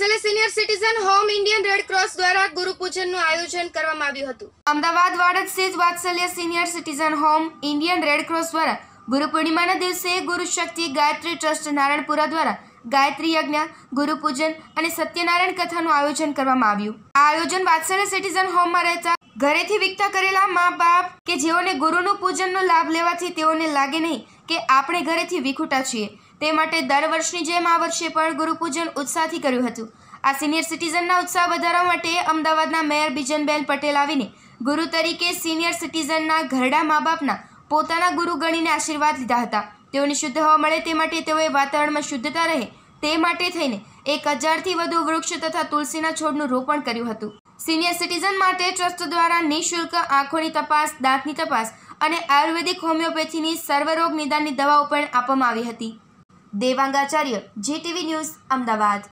વાત્સલ્ય senior citizen home Indian Red Cross દ્વારા ગુરુપૂજનનું આયોજન કરવામાં આવ્યું હતું અમદાવાદ વાડજ સ્થિત Vatsalya senior citizen home Indian Red Cross દ્વારા ગુરુ પૂર્ણિમાના દિવસે ગુરુ શક્તિ ગાયત્રી ટ્રસ્ટ નારાયણપુરા દ્વારા ગાયત્રી યજ્ઞ ગુરુપૂજન અને સત્યનારાયણ કથાનું આયોજન કરવામાં આવ્યું આ આયોજન વાત્સલ્ય સિટીઝન હોમમાં રહેતા ઘરેથી વિકતા કરેલા મા બાપ કે જેઓને ગુરુનું પૂજનનો લાભ લેવાથી તેઓને લાગે નહીં કે આપણે ઘરેથી વિખૂટા છીએ તે માટે દર વર્ષની જેમ આ વર્ષે પણ ગુરુપૂજન ઉત્સાહથી કર્યું હતું આ સિનિયર સિટીઝનના ઉત્સાહ વધારવા માટે અમદાવાદના મેયર બિજનબેન પટેલ આવીને ગુરુ તરીકે સિનિયર સિટીઝનના ઘરડા મા બાપના પોતાના ગુરુ ગણીને આશીર્વાદ લીધા હતા તેઓની શુદ્ધ હવા મળે તે માટે તેઓએ વાતાવરણમાં શુદ્ધતા રહે તે માટે થઈને એક હજારથી વધુ વૃક્ષ તથા તુલસીના છોડનું રોપણ કર્યું હતું સિનિયર સિટીઝન માટે ટ્રસ્ટ દ્વારા નિઃશુલ્ક આંખોની તપાસ દાંતની તપાસ અને આયુર્વેદિક હોમિયોપેથીની સર્વરોગ નિદાનની દવાઓ પણ આપવામાં આવી હતી દેવાંગાચાર્ય જીટીવી ન્યૂઝ અમદાવાદ